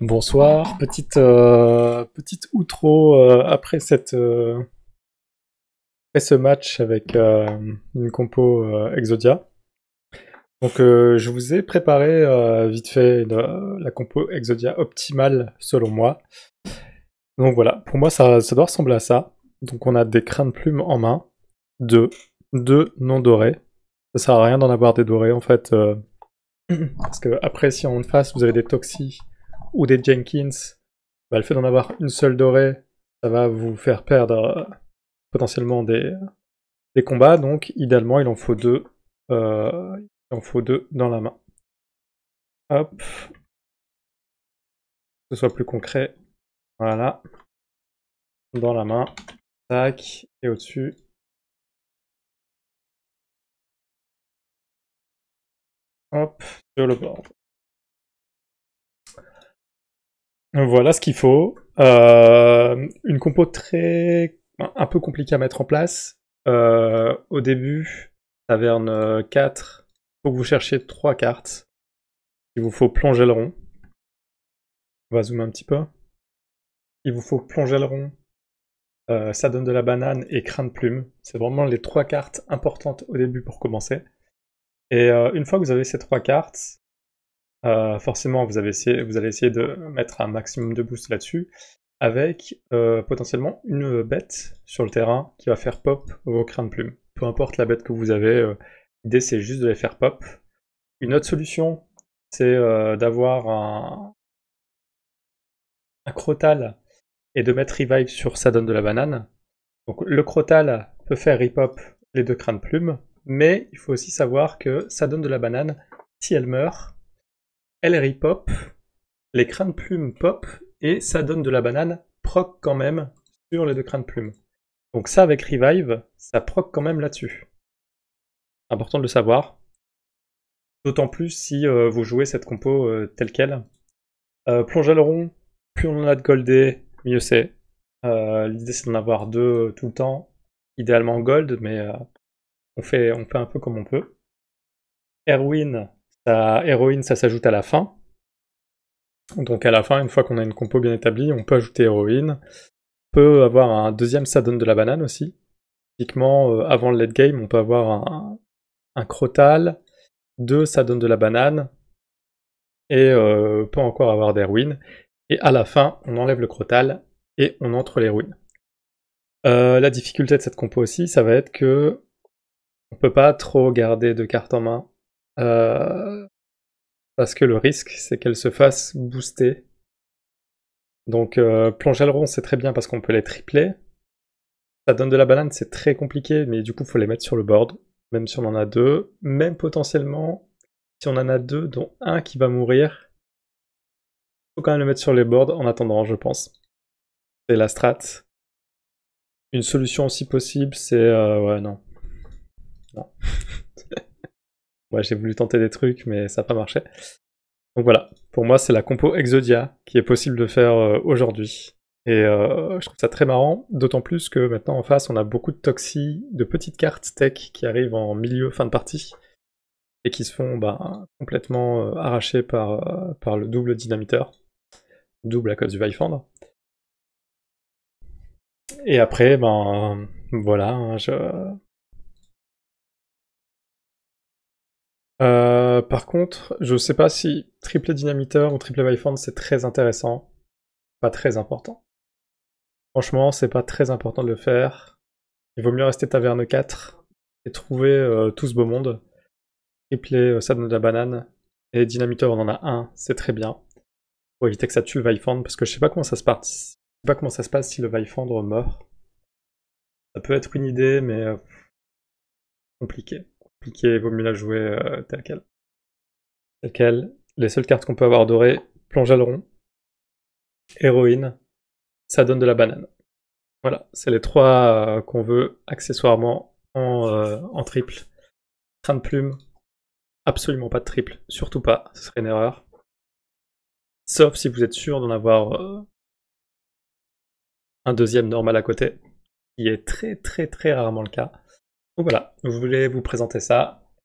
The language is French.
Bonsoir, petite, euh, petite outro euh, après, cette, euh, ce match avec une compo Exodia. Donc je vous ai préparé vite fait la compo Exodia optimale selon moi. Donc voilà, pour moi ça, doit ressembler à ça. Donc on a des crins de plumes en main, deux, deux non dorés. Ça sert à rien d'en avoir des dorés en fait. parce que après si on face vous avez des toxies ou des Jenkins, bah, le fait d'en avoir une seule dorée, ça va vous faire perdre euh, potentiellement des, combats. Donc, idéalement, il en faut deux. Euh, il en faut deux dans la main. Hop. Que ce soit plus concret. Voilà. Dans la main. Tac. Et au-dessus. Hop. Sur le bord. Voilà ce qu'il faut. Euh, une compo très un peu compliquée à mettre en place. Euh, au début, taverne 4, euh, il faut que vous cherchiez 3 cartes. Il vous faut plonger le rond. On va zoomer un petit peu. Il vous faut plonger le rond. ça donne de la banane et crainte de plume. C'est vraiment les trois cartes importantes au début pour commencer. Et une fois que vous avez ces trois cartes, euh, forcément, vous, avez essayé, vous allez essayer de mettre un maximum de boost là-dessus, avec euh, potentiellement une bête sur le terrain qui va faire pop vos crânes de plume. Peu importe la bête que vous avez, euh, l'idée c'est juste de les faire pop. Une autre solution, c'est d'avoir un, crotal et de mettre revive sur sa donne de la banane. Donc le crotal peut faire repop les deux crânes de plume, mais il faut aussi savoir que sa donne de la banane, si elle meurt, LRI Pop, les crânes plumes pop, et ça donne de la banane proc quand même sur les deux crânes plumes. Donc ça avec Revive, ça proc quand même là-dessus. Important de le savoir. D'autant plus si euh, vous jouez cette compo euh, telle quelle. Euh, plonge à plus on en a de goldé, mieux c'est. L'idée c'est d'en avoir deux tout le temps, idéalement gold, mais on, fait, on fait un peu comme on peut. Erwin, héroïne, ça s'ajoute à la fin. Donc à la fin, une fois qu'on a une compo bien établie, on peut ajouter héroïne. On peut avoir un deuxième, ça donne de la banane aussi. Typiquement, euh, avant le late game, on peut avoir un, crotal. Deux, ça donne de la banane. Et euh, on peut encore avoir ruines. Et à la fin, on enlève le crotal et on entre les ruines. Euh, la difficulté de cette compo aussi, ça va être que on peut pas trop garder de cartes en main euh, parce que le risque, c'est qu'elle se fasse booster. Donc, euh, le rond, c'est très bien parce qu'on peut les tripler. Ça donne de la banane, c'est très compliqué, mais du coup, il faut les mettre sur le board. Même si on en a deux. Même potentiellement, si on en a deux, dont un qui va mourir, faut quand même le mettre sur les boards en attendant, je pense. C'est la strat. Une solution aussi possible, c'est... Euh, ouais, non. Non. Moi, j'ai voulu tenter des trucs, mais ça n'a pas marché. Donc voilà, pour moi, c'est la compo Exodia qui est possible de faire euh, aujourd'hui. Et euh, je trouve ça très marrant, d'autant plus que maintenant en face, on a beaucoup de toxi, de petites cartes tech qui arrivent en milieu, fin de partie, et qui se font bah, complètement euh, arracher par, le double dynamiteur, double à cause du Vifand. Et après, ben voilà, hein, je, Euh, par contre, je sais pas si tripler dynamiteur ou triple vaillefendre, c'est très intéressant. Pas très important. Franchement, c'est pas très important de le faire. Il vaut mieux rester taverne 4 et trouver euh, tout ce beau monde. Triple euh, de la banane. Et dynamiteur, on en a un, c'est très bien. Pour éviter que ça tue vaillefendre, parce que je sais pas comment ça se passe. sais pas comment ça se passe si le vaillefendre meurt. Ça peut être une idée, mais euh, compliqué. Piquer vaut mieux la jouer euh, telle quelle. Les seules cartes qu'on peut avoir dorées, plonge à héroïne, ça donne de la banane. Voilà, c'est les trois euh, qu'on veut accessoirement en, euh, en triple. Train de plume, absolument pas de triple, surtout pas, ce serait une erreur. Sauf si vous êtes sûr d'en avoir un deuxième normal à côté, qui est très très très rarement le cas voilà, je voulais vous présenter ça,